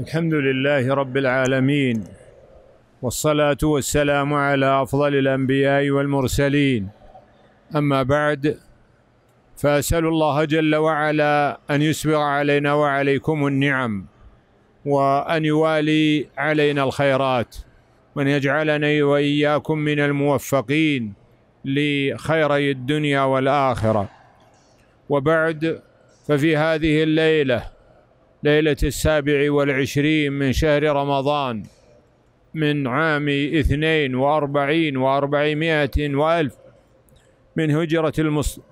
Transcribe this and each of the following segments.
الحمد لله رب العالمين والصلاة والسلام على أفضل الأنبياء والمرسلين أما بعد فأسأل الله جل وعلا أن يسبغ علينا وعليكم النعم وأن يوالي علينا الخيرات وأن يجعلني وإياكم من الموفقين لخيري الدنيا والآخرة وبعد ففي هذه الليلة ليلة السابع والعشرين من شهر رمضان من عام اثنين وأربعين وأربعمائة وألف من هجرة المصطفى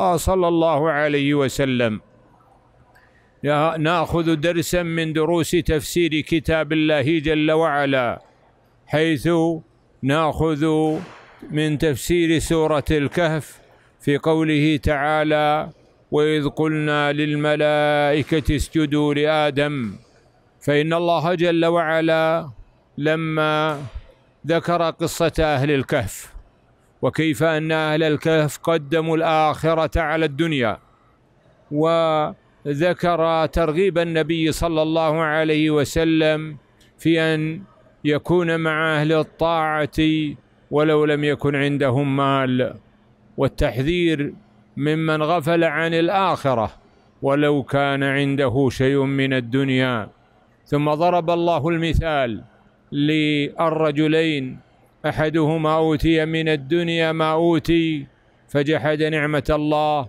آه، صلى الله عليه وسلم ناخذ درسا من دروس تفسير كتاب الله جل وعلا حيث ناخذ من تفسير سوره الكهف في قوله تعالى وإذ قلنا للملائكة اسجدوا لآدم فإن الله جل وعلا لما ذكر قصة أهل الكهف وكيف أن أهل الكهف قدموا الآخرة على الدنيا وذكر ترغيب النبي صلى الله عليه وسلم في أن يكون مع أهل الطاعة ولو لم يكن عندهم مال والتحذير ممن غفل عن الآخرة ولو كان عنده شيء من الدنيا ثم ضرب الله المثال للرجلين أحدهما أوتي من الدنيا ما أوتي فجحد نعمة الله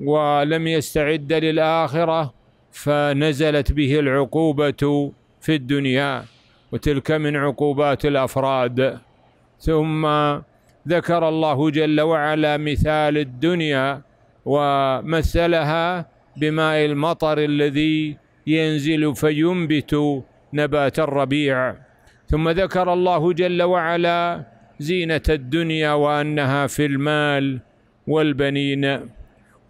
ولم يستعد للآخرة فنزلت به العقوبة في الدنيا وتلك من عقوبات الأفراد ثم ذكر الله جل وعلا مثال الدنيا ومثلها بماء المطر الذي ينزل فينبت نبات الربيع ثم ذكر الله جل وعلا زينة الدنيا وأنها في المال والبنين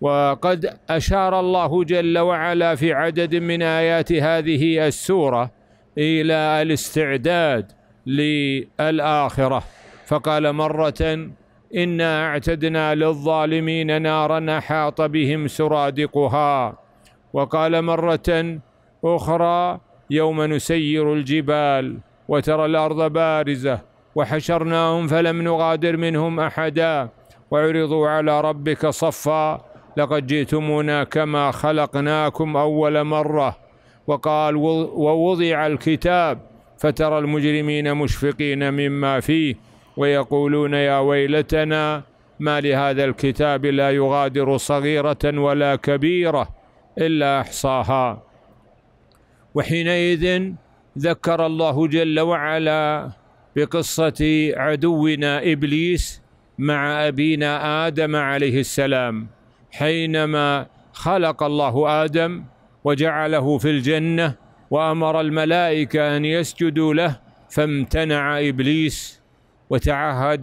وقد أشار الله جل وعلا في عدد من آيات هذه السورة إلى الاستعداد للآخرة فقال مرة إنا اعتدنا للظالمين نارا أحاط بهم سرادقها وقال مرة أخرى يوم نسير الجبال وترى الأرض بارزة وحشرناهم فلم نغادر منهم أحدا وعرضوا على ربك صفا لقد جئتمونا كما خلقناكم أول مرة وقال ووضع الكتاب فترى المجرمين مشفقين مما فيه ويقولون يا ويلتنا ما لهذا الكتاب لا يغادر صغيرة ولا كبيرة إلا أحصاها وحينئذ ذكر الله جل وعلا بقصة عدونا إبليس مع أبينا آدم عليه السلام حينما خلق الله آدم وجعله في الجنة وأمر الملائكة أن يسجدوا له فامتنع إبليس وتعهد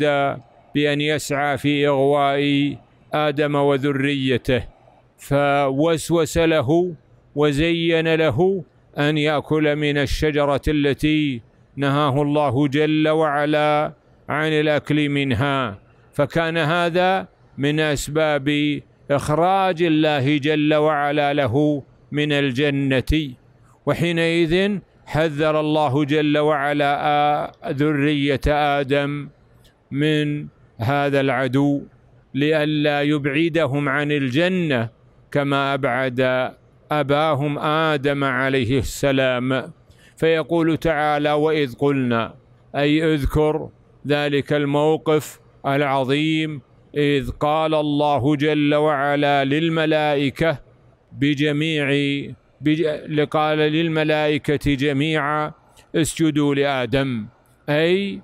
بأن يسعى في إغواء آدم وذريته فوسوس له وزين له أن يأكل من الشجرة التي نهاه الله جل وعلا عن الأكل منها فكان هذا من أسباب إخراج الله جل وعلا له من الجنة وحينئذ حذر الله جل وعلا ذرية آدم من هذا العدو لئلا يبعدهم عن الجنة كما أبعد أباهم آدم عليه السلام فيقول تعالى وإذ قلنا أي اذكر ذلك الموقف العظيم إذ قال الله جل وعلا للملائكة بجميع قال للملائكة جميعا اسجدوا لآدم أي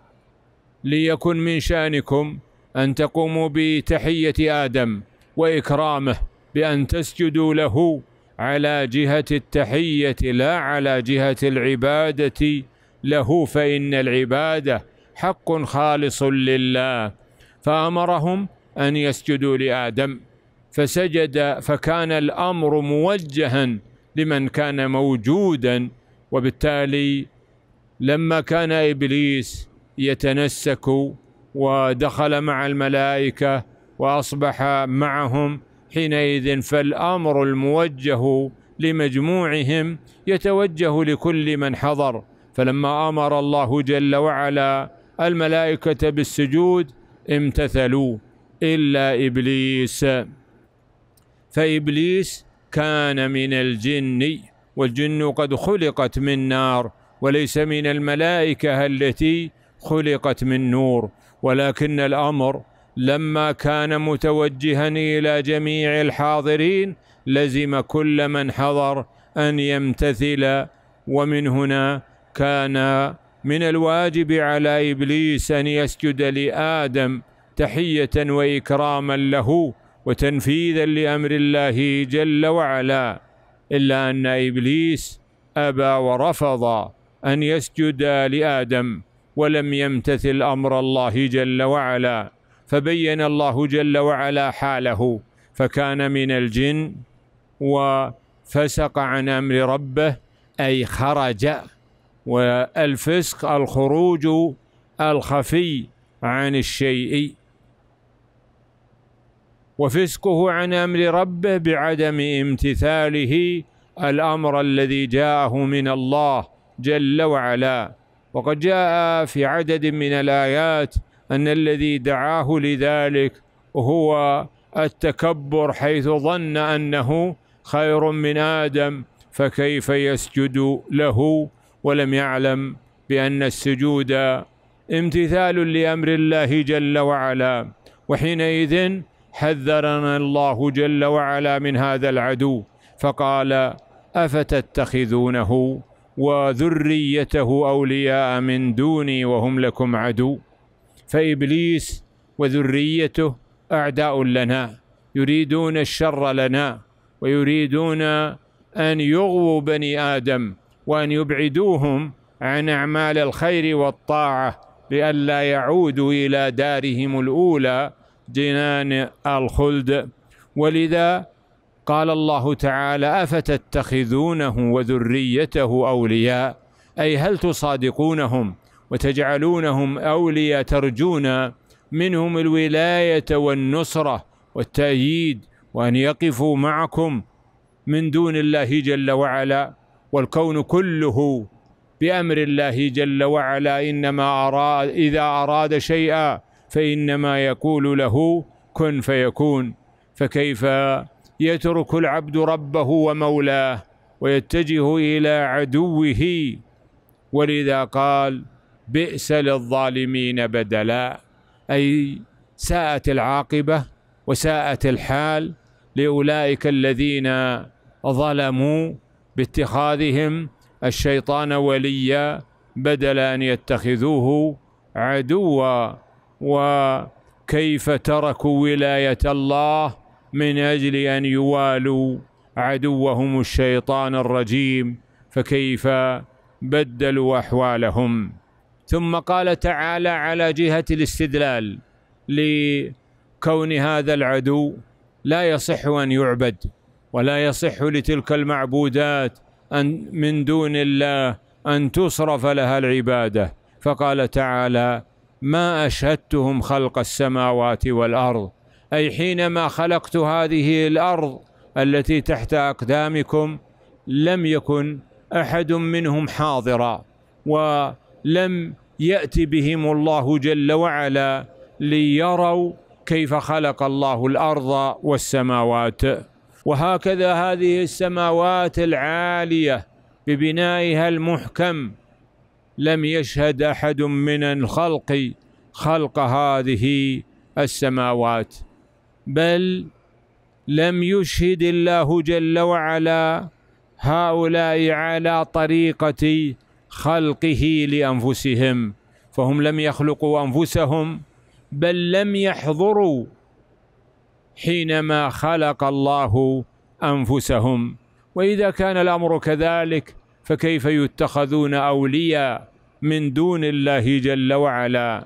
ليكن من شأنكم أن تقوموا بتحية آدم وإكرامه بأن تسجدوا له على جهة التحية لا على جهة العبادة له فإن العبادة حق خالص لله فأمرهم أن يسجدوا لآدم فسجد فكان الأمر موجها لمن كان موجودا وبالتالي لما كان ابليس يتنسك ودخل مع الملائكه واصبح معهم حينئذ فالامر الموجه لمجموعهم يتوجه لكل من حضر فلما امر الله جل وعلا الملائكه بالسجود امتثلوا الا ابليس فابليس كان من الجن والجن قد خلقت من نار وليس من الملائكة التي خلقت من نور ولكن الأمر لما كان متوجها إلى جميع الحاضرين لزم كل من حضر أن يمتثل ومن هنا كان من الواجب على إبليس أن يسجد لآدم تحية وإكراما له وتنفيذا لامر الله جل وعلا الا ان ابليس ابى ورفض ان يسجد لادم ولم يمتثل امر الله جل وعلا فبين الله جل وعلا حاله فكان من الجن وفسق عن امر ربه اي خرج والفسق الخروج الخفي عن الشيء وفسقه عن امر ربه بعدم امتثاله الامر الذي جاءه من الله جل وعلا وقد جاء في عدد من الايات ان الذي دعاه لذلك هو التكبر حيث ظن انه خير من ادم فكيف يسجد له ولم يعلم بان السجود امتثال لامر الله جل وعلا وحينئذ حذرنا الله جل وعلا من هذا العدو فقال افتتخذونه وذريته اولياء من دوني وهم لكم عدو فابليس وذريته اعداء لنا يريدون الشر لنا ويريدون ان يغووا بني ادم وان يبعدوهم عن اعمال الخير والطاعه لئلا يعودوا الى دارهم الاولى جنان الخلد ولذا قال الله تعالى افتتخذونه وذريته اولياء اي هل تصادقونهم وتجعلونهم اولياء ترجون منهم الولايه والنصره والتأييد وأن يقفوا معكم من دون الله جل وعلا والكون كله بأمر الله جل وعلا إنما أراد إذا أراد شيئا فإنما يقول له كن فيكون فكيف يترك العبد ربه ومولاه ويتجه إلى عدوه ولذا قال بئس للظالمين بدلا أي ساءت العاقبة وساءت الحال لأولئك الذين ظلموا باتخاذهم الشيطان وليا بدل أن يتخذوه عدوا وكيف تركوا ولاية الله من أجل أن يوالوا عدوهم الشيطان الرجيم فكيف بدلوا أحوالهم ثم قال تعالى على جهة الاستدلال لكون هذا العدو لا يصح أن يعبد ولا يصح لتلك المعبودات أن من دون الله أن تصرف لها العبادة فقال تعالى ما أشهدتهم خلق السماوات والأرض أي حينما خلقت هذه الأرض التي تحت أقدامكم لم يكن أحد منهم حاضرا ولم يأتي بهم الله جل وعلا ليروا كيف خلق الله الأرض والسماوات وهكذا هذه السماوات العالية ببنائها المحكم لم يشهد احد من الخلق خلق هذه السماوات بل لم يشهد الله جل وعلا هؤلاء على طريقه خلقه لانفسهم فهم لم يخلقوا انفسهم بل لم يحضروا حينما خلق الله انفسهم واذا كان الامر كذلك فكيف يتخذون اولياء من دون الله جل وعلا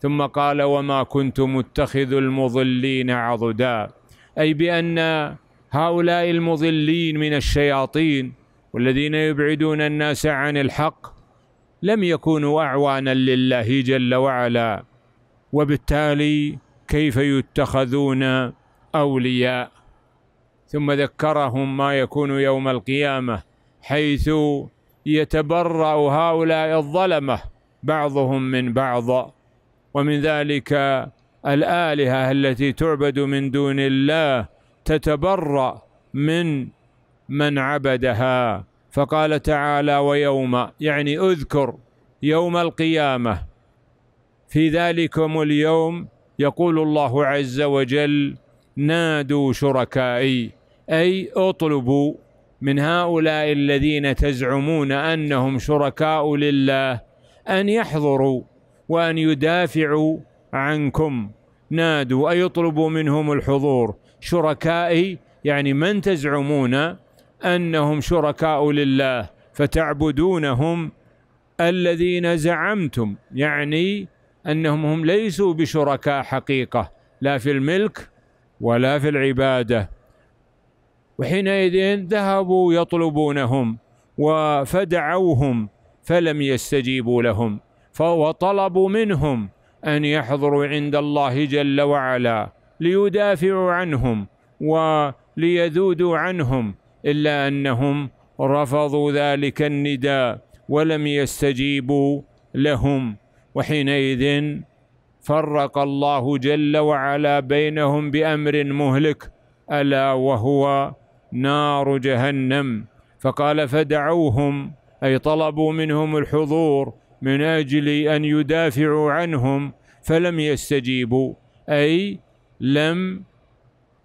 ثم قال وما كنت متخذ المضلين عضدا أي بأن هؤلاء المضلين من الشياطين والذين يبعدون الناس عن الحق لم يكونوا أعوانا لله جل وعلا وبالتالي كيف يتخذون أولياء ثم ذكرهم ما يكون يوم القيامة حيث يتبرأ هؤلاء الظلمة بعضهم من بعض ومن ذلك الآلهة التي تعبد من دون الله تتبرأ من من عبدها فقال تعالى ويوم يعني اذكر يوم القيامة في ذلكم اليوم يقول الله عز وجل نادوا شركائي أي اطلبوا من هؤلاء الذين تزعمون انهم شركاء لله ان يحضروا وان يدافعوا عنكم نادوا أيطلبوا منهم الحضور شركائي يعني من تزعمون انهم شركاء لله فتعبدونهم الذين زعمتم يعني انهم هم ليسوا بشركاء حقيقه لا في الملك ولا في العباده وحينئذ ذهبوا يطلبونهم وفدعوهم فلم يستجيبوا لهم وطلبوا منهم ان يحضروا عند الله جل وعلا ليدافعوا عنهم وليذودوا عنهم الا انهم رفضوا ذلك النداء ولم يستجيبوا لهم وحينئذ فرق الله جل وعلا بينهم بامر مهلك الا وهو نار جهنم فقال فدعوهم أي طلبوا منهم الحضور من أجل أن يدافعوا عنهم فلم يستجيبوا أي لم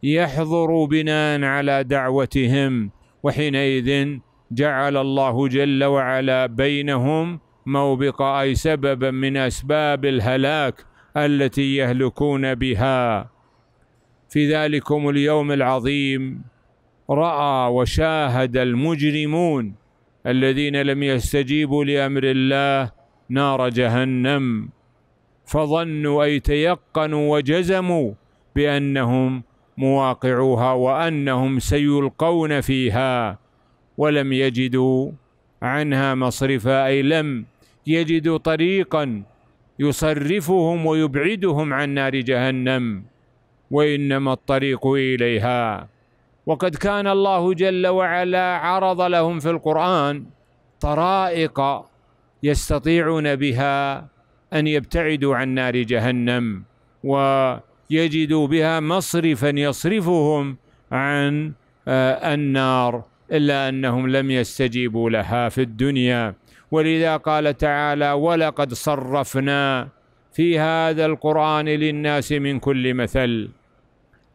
يحضروا بناء على دعوتهم وحينئذ جعل الله جل وعلا بينهم موبقا أي سببا من أسباب الهلاك التي يهلكون بها في ذلكم اليوم العظيم راى وشاهد المجرمون الذين لم يستجيبوا لامر الله نار جهنم فظنوا اي تيقنوا وجزموا بانهم مواقعوها وانهم سيلقون فيها ولم يجدوا عنها مصرفا اي لم يجدوا طريقا يصرفهم ويبعدهم عن نار جهنم وانما الطريق اليها وقد كان الله جل وعلا عرض لهم في القرآن طرائق يستطيعون بها أن يبتعدوا عن نار جهنم ويجدوا بها مصرفا يصرفهم عن آه، النار إلا أنهم لم يستجيبوا لها في الدنيا ولذا قال تعالى ولقد صرفنا في هذا القرآن للناس من كل مثل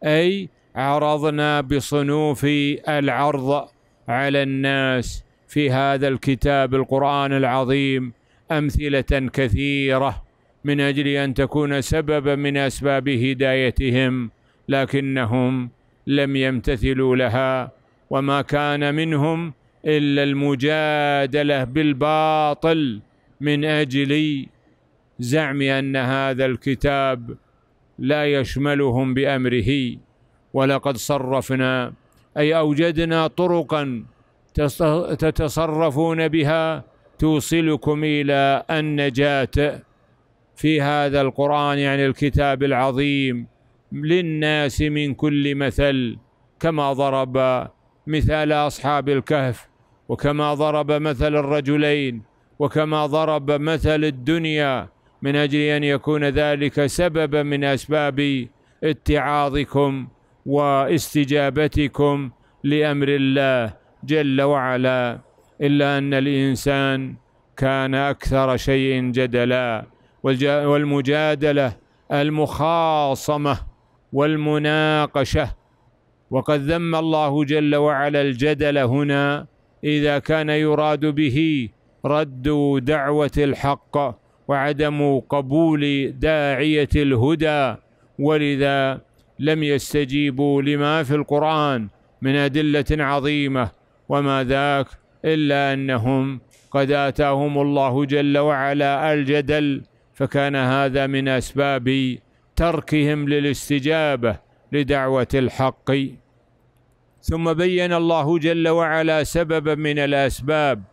أي عرضنا بصنوف العرض على الناس في هذا الكتاب القرآن العظيم أمثلة كثيرة من أجل أن تكون سببا من أسباب هدايتهم لكنهم لم يمتثلوا لها وما كان منهم إلا المجادلة بالباطل من أجل زعم أن هذا الكتاب لا يشملهم بأمره ولقد صرفنا أي أوجدنا طرقا تتصرفون بها توصلكم إلى النجاة في هذا القرآن يعني الكتاب العظيم للناس من كل مثل كما ضرب مثال أصحاب الكهف وكما ضرب مثل الرجلين وكما ضرب مثل الدنيا من أجل أن يكون ذلك سببا من أسباب اتعاظكم واستجابتكم لامر الله جل وعلا الا ان الانسان كان اكثر شيء جدلا والمجادله المخاصمه والمناقشه وقد ذم الله جل وعلا الجدل هنا اذا كان يراد به رد دعوه الحق وعدم قبول داعيه الهدى ولذا لم يستجيبوا لما في القرآن من أدلة عظيمة وما ذاك إلا أنهم قد آتاهم الله جل وعلا الجدل فكان هذا من أسباب تركهم للاستجابة لدعوة الحق ثم بين الله جل وعلا سببا من الأسباب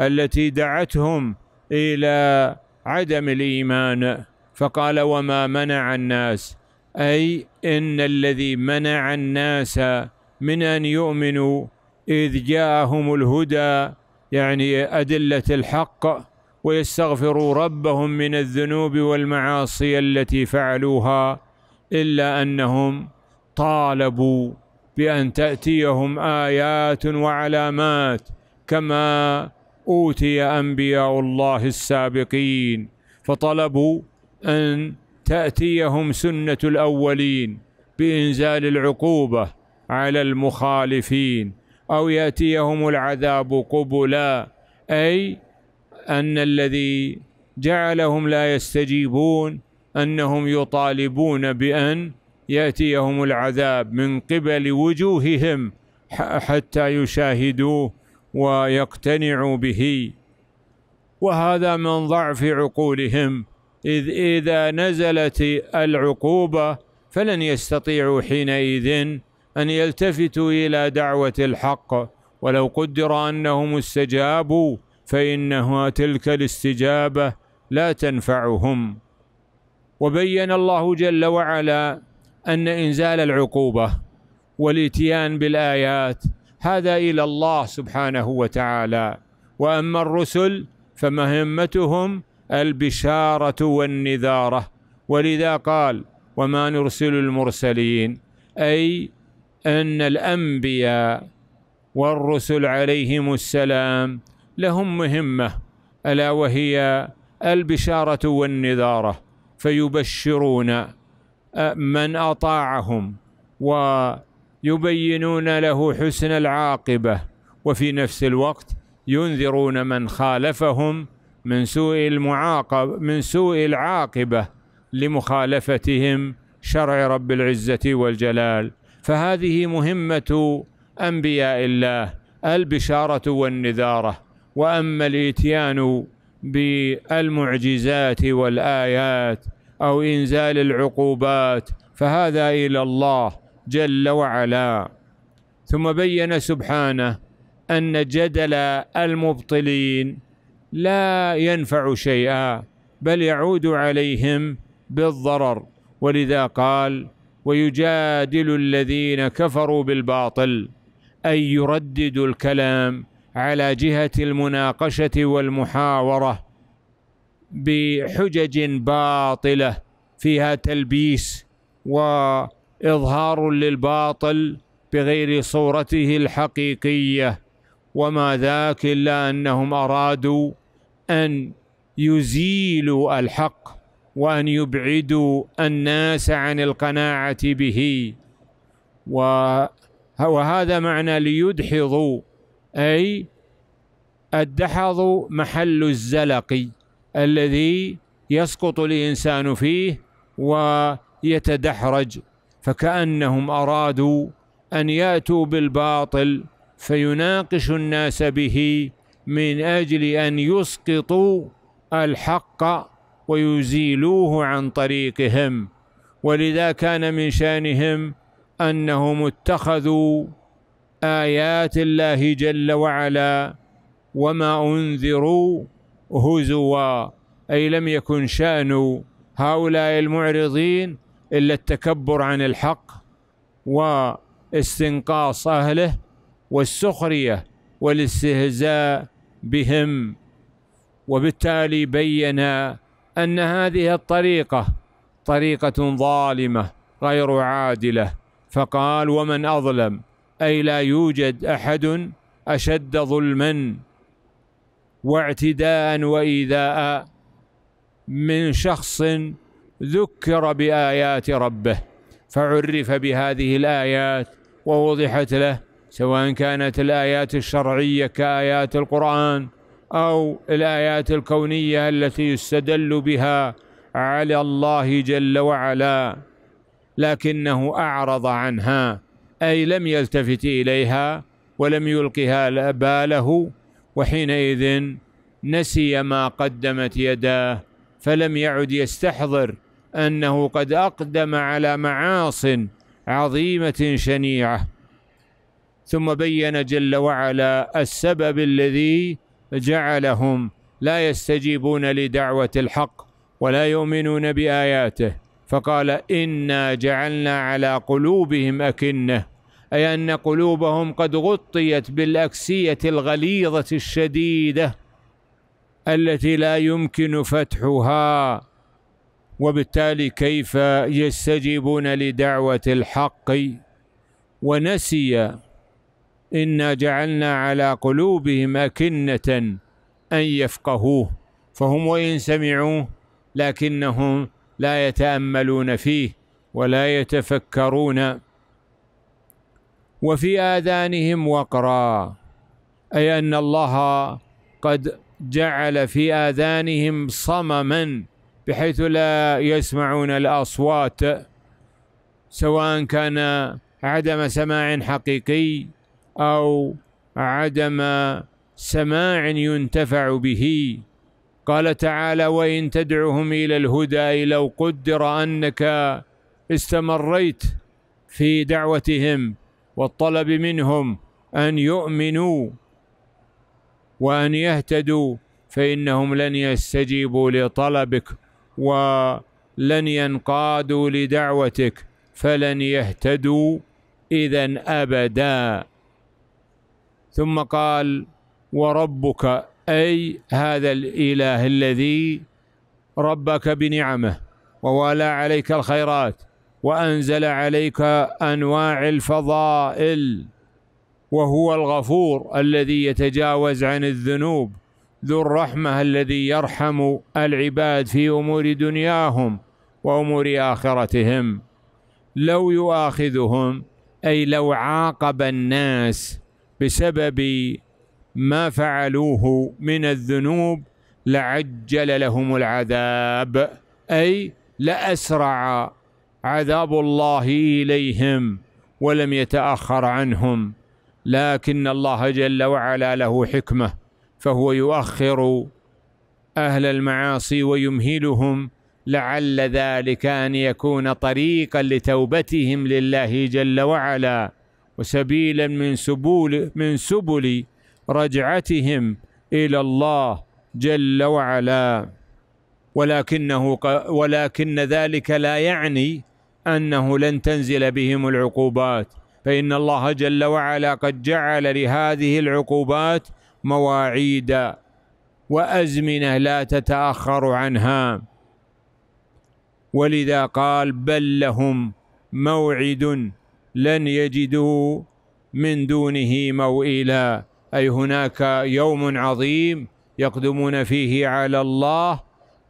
التي دعتهم إلى عدم الإيمان فقال وما منع الناس اي ان الذي منع الناس من ان يؤمنوا اذ جاءهم الهدى يعني ادله الحق ويستغفروا ربهم من الذنوب والمعاصي التي فعلوها الا انهم طالبوا بان تاتيهم ايات وعلامات كما اوتي انبياء الله السابقين فطلبوا ان تأتيهم سنة الأولين بإنزال العقوبة على المخالفين أو يأتيهم العذاب قبلا أي أن الذي جعلهم لا يستجيبون أنهم يطالبون بأن يأتيهم العذاب من قبل وجوههم حتى يشاهدوه ويقتنعوا به وهذا من ضعف عقولهم إذ إذا نزلت العقوبة فلن يستطيعوا حينئذ أن يلتفتوا إلى دعوة الحق ولو قدر أنهم استجابوا فإنها تلك الاستجابة لا تنفعهم وبين الله جل وعلا أن إنزال العقوبة والإتيان بالآيات هذا إلى الله سبحانه وتعالى وأما الرسل فمهمتهم البشاره والنذاره ولذا قال وما نرسل المرسلين اي ان الانبياء والرسل عليهم السلام لهم مهمه الا وهي البشاره والنذاره فيبشرون من اطاعهم ويبينون له حسن العاقبه وفي نفس الوقت ينذرون من خالفهم من سوء المعاقب من سوء العاقبة لمخالفتهم شرع رب العزة والجلال فهذه مهمة أنبياء الله البشارة والنذارة وأما الإتيان بالمعجزات والآيات أو إنزال العقوبات فهذا إلى الله جل وعلا ثم بين سبحانه أن جدل المبطلين لا ينفع شيئا بل يعود عليهم بالضرر ولذا قال ويجادل الذين كفروا بالباطل أي يردد الكلام على جهة المناقشة والمحاورة بحجج باطلة فيها تلبيس وإظهار للباطل بغير صورته الحقيقيه وما ذاك إلا أنهم أرادوا أن يزيلوا الحق وأن يبعدوا الناس عن القناعة به وهذا معنى ليدحضوا أي الدحض محل الزلق الذي يسقط الإنسان فيه ويتدحرج فكأنهم أرادوا أن يأتوا بالباطل فيناقش الناس به من أجل أن يسقطوا الحق ويزيلوه عن طريقهم ولذا كان من شانهم أنهم اتخذوا آيات الله جل وعلا وما أنذروا هزوا أي لم يكن شأن هؤلاء المعرضين إلا التكبر عن الحق واستنقاص أهله والسخريه والاستهزاء بهم وبالتالي بين ان هذه الطريقه طريقه ظالمه غير عادله فقال ومن اظلم اي لا يوجد احد اشد ظلما واعتداء وايذاء من شخص ذكر بايات ربه فعرف بهذه الايات ووضحت له سواء كانت الآيات الشرعية كآيات القرآن أو الآيات الكونية التي يستدل بها على الله جل وعلا لكنه أعرض عنها أي لم يلتفت إليها ولم يلقها باله وحينئذ نسي ما قدمت يداه فلم يعد يستحضر أنه قد أقدم على معاصٍ عظيمة شنيعة ثم بين جل وعلا السبب الذي جعلهم لا يستجيبون لدعوة الحق ولا يؤمنون بآياته فقال إنا جعلنا على قلوبهم أكنة أي أن قلوبهم قد غطيت بالأكسية الغليظة الشديدة التي لا يمكن فتحها وبالتالي كيف يستجيبون لدعوة الحق ونسي إنا جعلنا على قلوبهم أكنة أن يفقهوه فهم وإن سمعوه لكنهم لا يتأملون فيه ولا يتفكرون وفي آذانهم وقرا أي أن الله قد جعل في آذانهم صمما بحيث لا يسمعون الأصوات سواء كان عدم سماع حقيقي أو عدم سماع ينتفع به قال تعالى وإن تدعهم إلى الهدى لو قدر أنك استمريت في دعوتهم والطلب منهم أن يؤمنوا وأن يهتدوا فإنهم لن يستجيبوا لطلبك ولن ينقادوا لدعوتك فلن يهتدوا إذا أبداً ثم قال وربك أي هذا الإله الذي ربك بنعمه ووالى عليك الخيرات وأنزل عليك أنواع الفضائل وهو الغفور الذي يتجاوز عن الذنوب ذو الرحمة الذي يرحم العباد في أمور دنياهم وأمور آخرتهم لو يؤاخذهم أي لو عاقب الناس بسبب ما فعلوه من الذنوب لعجل لهم العذاب اي لاسرع عذاب الله اليهم ولم يتاخر عنهم لكن الله جل وعلا له حكمه فهو يؤخر اهل المعاصي ويمهلهم لعل ذلك ان يكون طريقا لتوبتهم لله جل وعلا وسبيلا من سبول من سبل رجعتهم الى الله جل وعلا ولكنه ولكن ذلك لا يعني انه لن تنزل بهم العقوبات فان الله جل وعلا قد جعل لهذه العقوبات مواعيدا وازمنه لا تتاخر عنها ولذا قال بل لهم موعد لن يجدوا من دونه موئلا أي هناك يوم عظيم يقدمون فيه على الله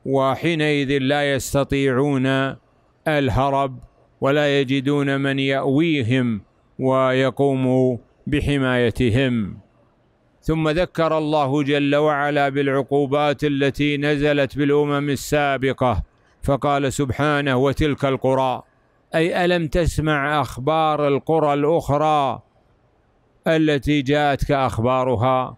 وحينئذ لا يستطيعون الهرب ولا يجدون من يأويهم ويقوم بحمايتهم ثم ذكر الله جل وعلا بالعقوبات التي نزلت بالأمم السابقة فقال سبحانه وتلك القرى أي ألم تسمع أخبار القرى الأخرى التي جاءتك أخبارها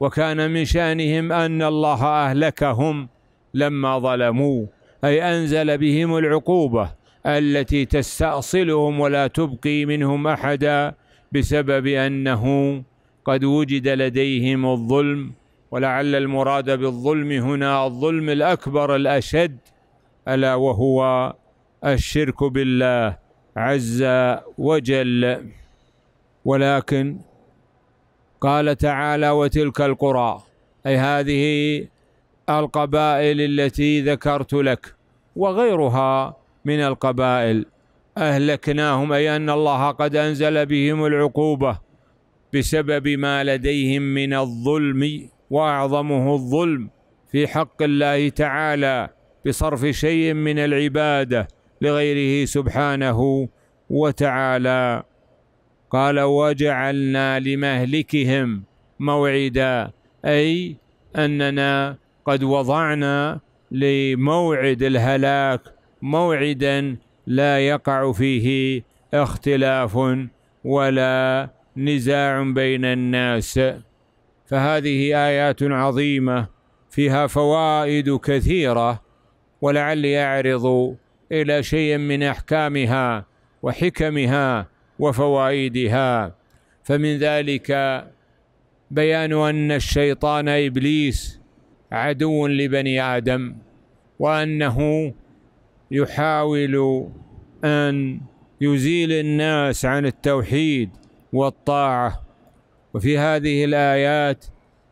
وكان من شأنهم أن الله أهلكهم لما ظلموا أي أنزل بهم العقوبة التي تستأصلهم ولا تبقي منهم أحدا بسبب أنه قد وجد لديهم الظلم ولعل المراد بالظلم هنا الظلم الأكبر الأشد ألا وهو الشرك بالله عز وجل ولكن قال تعالى وتلك القرى أي هذه القبائل التي ذكرت لك وغيرها من القبائل أهلكناهم أي أن الله قد أنزل بهم العقوبة بسبب ما لديهم من الظلم وأعظمه الظلم في حق الله تعالى بصرف شيء من العباده لغيره سبحانه وتعالى قال وجعلنا لمهلكهم موعدا اي اننا قد وضعنا لموعد الهلاك موعدا لا يقع فيه اختلاف ولا نزاع بين الناس فهذه ايات عظيمه فيها فوائد كثيره ولعلي اعرض إلى شيء من أحكامها وحكمها وفوائدها فمن ذلك بيان أن الشيطان إبليس عدو لبني آدم وأنه يحاول أن يزيل الناس عن التوحيد والطاعة وفي هذه الآيات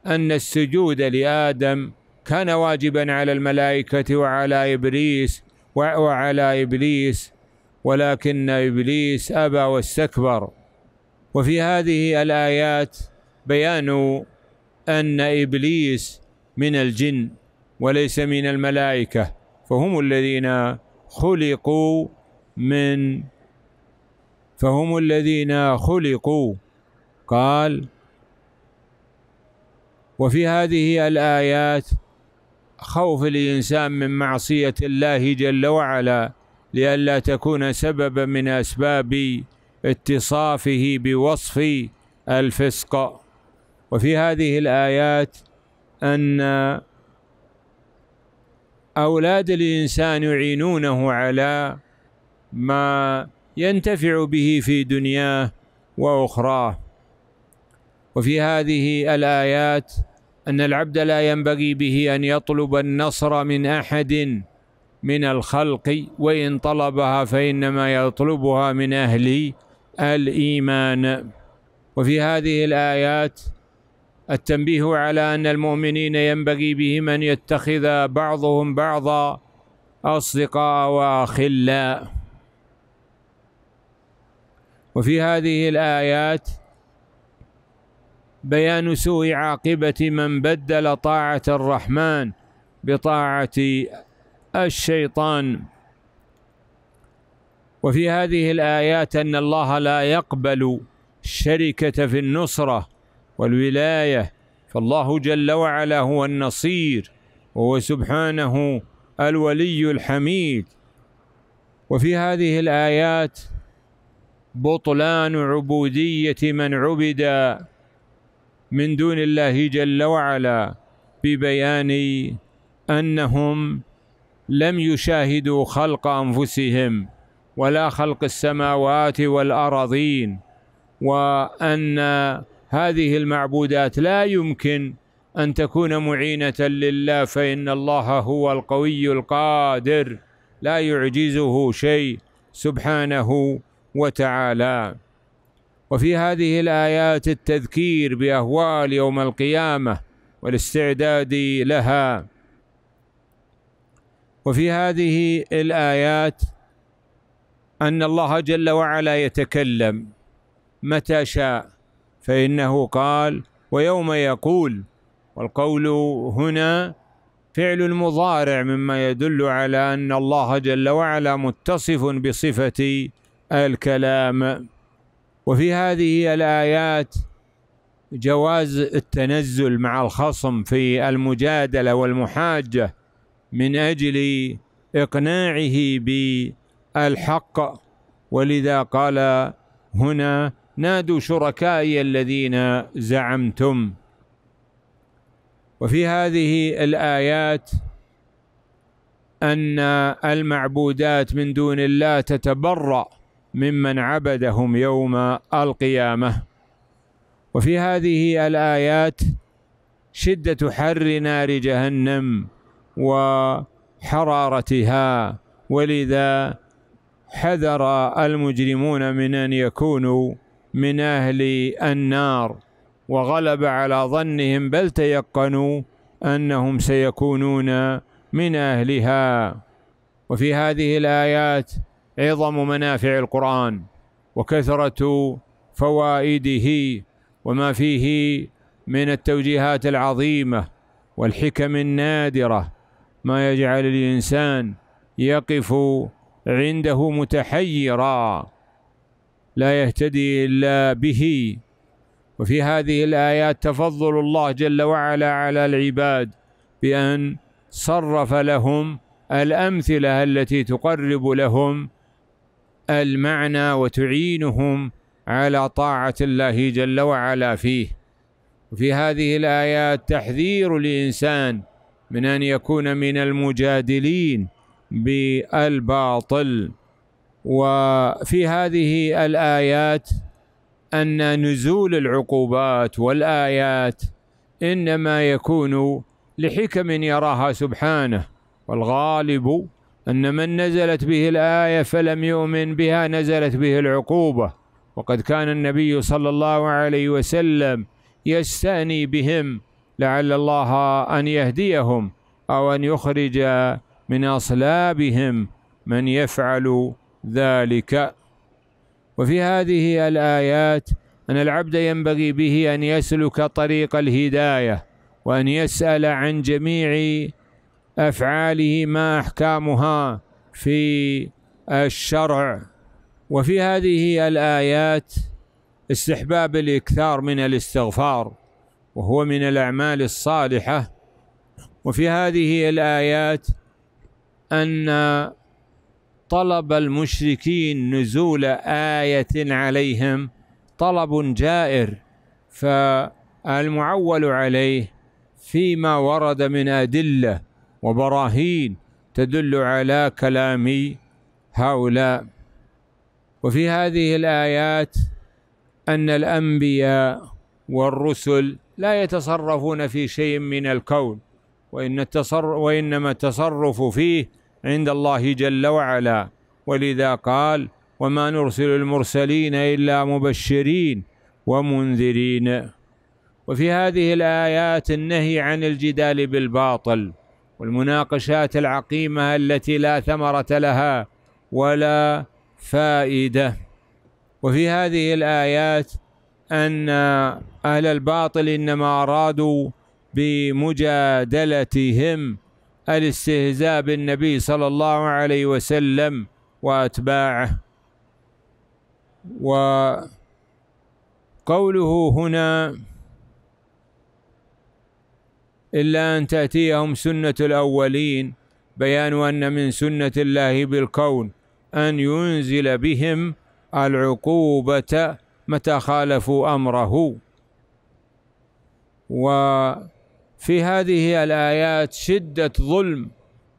أن السجود لآدم كان واجبا على الملائكة وعلى إبليس وعلى ابليس ولكن ابليس ابى واستكبر وفي هذه الايات بيان ان ابليس من الجن وليس من الملائكه فهم الذين خلقوا من فهم الذين خلقوا قال وفي هذه الايات خوف الإنسان من معصية الله جل وعلا لئلا تكون سببا من أسباب اتصافه بوصف الفسق وفي هذه الآيات أن أولاد الإنسان يعينونه على ما ينتفع به في دنياه وأخراه وفي هذه الآيات أن العبد لا ينبغي به أن يطلب النصر من أحد من الخلق وإن طلبها فإنما يطلبها من أهل الإيمان وفي هذه الآيات التنبيه على أن المؤمنين ينبغي بهم أن يتخذ بعضهم بعضا أصدقاء وأخلاء وفي هذه الآيات بيان سوء عاقبة من بدل طاعة الرحمن بطاعة الشيطان وفي هذه الآيات أن الله لا يقبل الشركة في النصرة والولاية فالله جل وعلا هو النصير وهو سبحانه الولي الحميد وفي هذه الآيات بطلان عبودية من عبد من دون الله جل وعلا ببيان انهم لم يشاهدوا خلق انفسهم ولا خلق السماوات والارضين وان هذه المعبودات لا يمكن ان تكون معينه لله فان الله هو القوي القادر لا يعجزه شيء سبحانه وتعالى وفي هذه الآيات التذكير بأهوال يوم القيامة والاستعداد لها وفي هذه الآيات أن الله جل وعلا يتكلم متى شاء فإنه قال ويوم يقول والقول هنا فعل مضارع مما يدل على أن الله جل وعلا متصف بصفة الكلام وفي هذه الايات جواز التنزل مع الخصم في المجادله والمحاجه من اجل اقناعه بالحق ولذا قال هنا نادوا شركائي الذين زعمتم وفي هذه الايات ان المعبودات من دون الله تتبرأ ممن عبدهم يوم القيامه وفي هذه الايات شده حر نار جهنم وحرارتها ولذا حذر المجرمون من ان يكونوا من اهل النار وغلب على ظنهم بل تيقنوا انهم سيكونون من اهلها وفي هذه الايات عظم منافع القرآن وكثرة فوائده وما فيه من التوجيهات العظيمة والحكم النادرة ما يجعل الإنسان يقف عنده متحيرا لا يهتدي إلا به وفي هذه الآيات تفضل الله جل وعلا على العباد بأن صرف لهم الأمثلة التي تقرب لهم المعنى وتعينهم على طاعة الله جل وعلا فيه وفي هذه الآيات تحذير الإنسان من أن يكون من المجادلين بالباطل وفي هذه الآيات أن نزول العقوبات والآيات إنما يكون لحكم يراها سبحانه والغالب أن من نزلت به الآية فلم يؤمن بها نزلت به العقوبة وقد كان النبي صلى الله عليه وسلم يستأني بهم لعل الله أن يهديهم أو أن يخرج من أصلابهم من يفعل ذلك وفي هذه الآيات أن العبد ينبغي به أن يسلك طريق الهداية وأن يسأل عن جميع أفعاله ما أحكامها في الشرع وفي هذه الآيات استحباب الإكثار من الاستغفار وهو من الأعمال الصالحة وفي هذه الآيات أن طلب المشركين نزول آية عليهم طلب جائر فالمعول عليه فيما ورد من أدلة وبراهين تدل على كلام هؤلاء وفي هذه الآيات أن الأنبياء والرسل لا يتصرفون في شيء من الكون وإن التصر وإنما التصرف فيه عند الله جل وعلا ولذا قال وما نرسل المرسلين إلا مبشرين ومنذرين وفي هذه الآيات النهي عن الجدال بالباطل والمناقشات العقيمة التي لا ثمرة لها ولا فائدة وفي هذه الآيات أن أهل الباطل إنما أرادوا بمجادلتهم الاستهزاء بالنبي صلى الله عليه وسلم وأتباعه وقوله هنا إلا أن تأتيهم سنة الأولين بيان أن من سنة الله بالكون أن ينزل بهم العقوبة متى خالفوا أمره وفي هذه الآيات شدة ظلم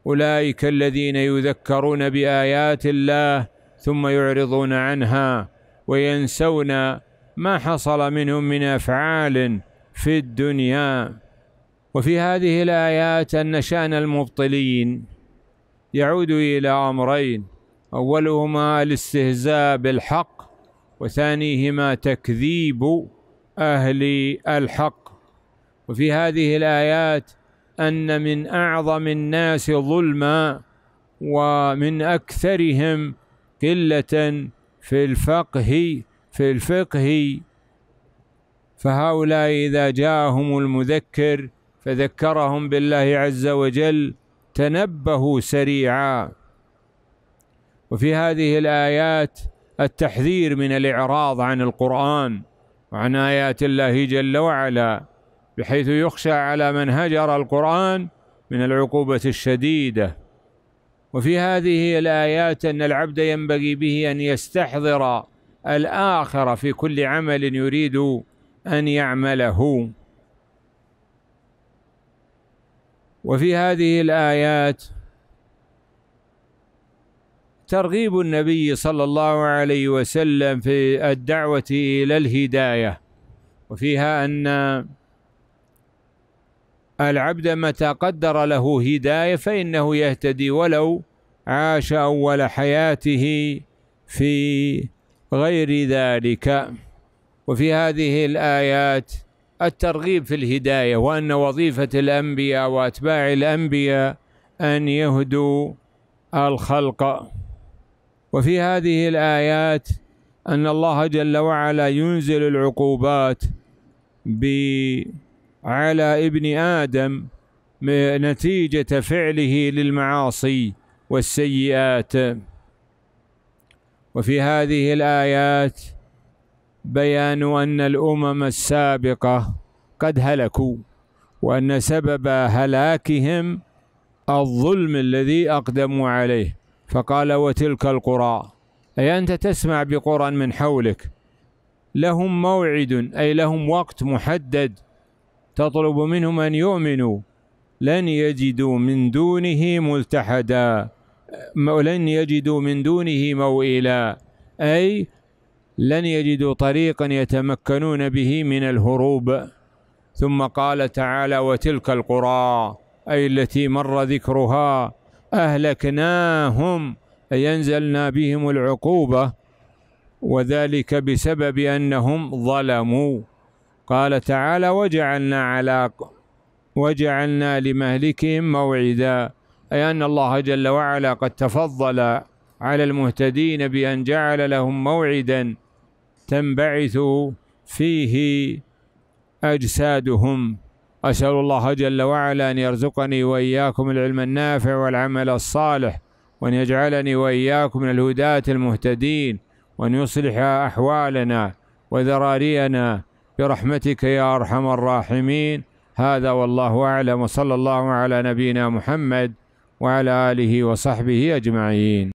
أولئك الذين يذكرون بآيات الله ثم يعرضون عنها وينسون ما حصل منهم من أفعال في الدنيا وفي هذه الآيات أن شأن المبطلين يعود إلى أمرين أولهما الاستهزاء بالحق وثانيهما تكذيب أهل الحق وفي هذه الآيات أن من أعظم الناس ظلما ومن أكثرهم قلة في الفقه في الفقه فهؤلاء إذا جاءهم المذكر فذكرهم بالله عز وجل تنبهوا سريعا وفي هذه الآيات التحذير من الإعراض عن القرآن وعن آيات الله جل وعلا بحيث يخشى على من هجر القرآن من العقوبة الشديدة وفي هذه الآيات أن العبد ينبغي به أن يستحضر الآخرة في كل عمل يريد أن يعمله وفي هذه الآيات ترغيب النبي صلى الله عليه وسلم في الدعوة إلى الهداية وفيها أن العبد متى قدر له هداية فإنه يهتدي ولو عاش أول حياته في غير ذلك وفي هذه الآيات الترغيب في الهداية وأن وظيفة الأنبياء وأتباع الأنبياء أن يهدوا الخلق وفي هذه الآيات أن الله جل وعلا ينزل العقوبات على ابن آدم نتيجة فعله للمعاصي والسيئات وفي هذه الآيات بيان أن الأمم السابقة قد هلكوا وأن سبب هلاكهم الظلم الذي أقدموا عليه فقال وتلك القرى أي أنت تسمع بقرى من حولك لهم موعد أي لهم وقت محدد تطلب منهم أن يؤمنوا لن يجدوا من دونه ملتحدا لن يجدوا من دونه موئلا أي لن يجدوا طريقا يتمكنون به من الهروب ثم قال تعالى وتلك القرى أي التي مر ذكرها أهلكناهم أي أنزلنا بهم العقوبة وذلك بسبب أنهم ظلموا قال تعالى وجعلنا على وجعلنا لمهلكهم موعدا أي أن الله جل وعلا قد تفضل على المهتدين بأن جعل لهم موعدا تنبعث فيه أجسادهم أسأل الله جل وعلا أن يرزقني وإياكم العلم النافع والعمل الصالح وأن يجعلني وإياكم من الهداة المهتدين وأن يصلح أحوالنا وذرارينا برحمتك يا أرحم الراحمين هذا والله أعلم وصلى الله على نبينا محمد وعلى آله وصحبه أجمعين